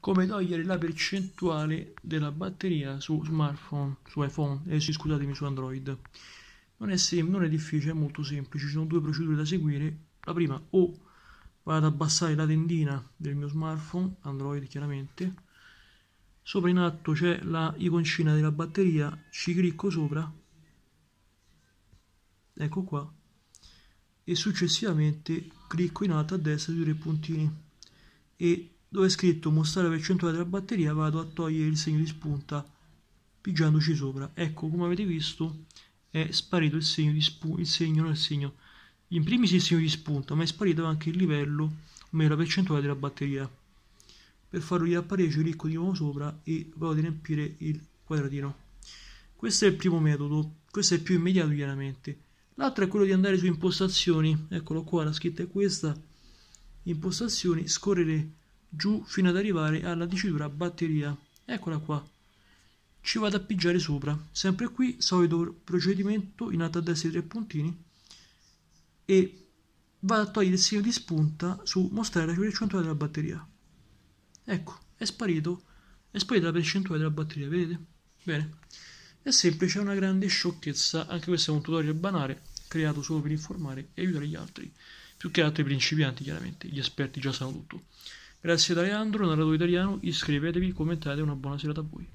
come togliere la percentuale della batteria su smartphone, su iPhone, eh, sì, scusatemi, su Android. Non è, sem- non è difficile, è molto semplice, ci sono due procedure da seguire. La prima o vado ad abbassare la tendina del mio smartphone, Android chiaramente, sopra in atto c'è la iconcina della batteria, ci clicco sopra, ecco qua, e successivamente clicco in alto a destra sui tre puntini e dove è scritto mostrare la percentuale della batteria vado a togliere il segno di spunta pigiandoci sopra ecco come avete visto è sparito il segno di spunta il segno non il segno in primis il segno di spunta ma è sparito anche il livello o meglio la percentuale della batteria per farlo riapparire ci clicco di nuovo sopra e vado a riempire il quadratino questo è il primo metodo questo è più immediato chiaramente l'altro è quello di andare su impostazioni eccolo qua la scritta è questa impostazioni scorrere giù fino ad arrivare alla dicitura batteria. Eccola qua. Ci vado a pigiare sopra. Sempre qui, solito procedimento, in alto a destra i tre puntini e vado a togliere il segno di spunta su mostrare la percentuale della batteria. Ecco, è sparito, è sparita la percentuale della batteria, vedete? Bene. È semplice, è una grande sciocchezza, anche questo è un tutorial banale, creato solo per informare e aiutare gli altri, più che altri principianti chiaramente, gli esperti già sanno tutto. Grazie Leandro, narratore italiano, iscrivetevi, commentate, una buona serata a voi.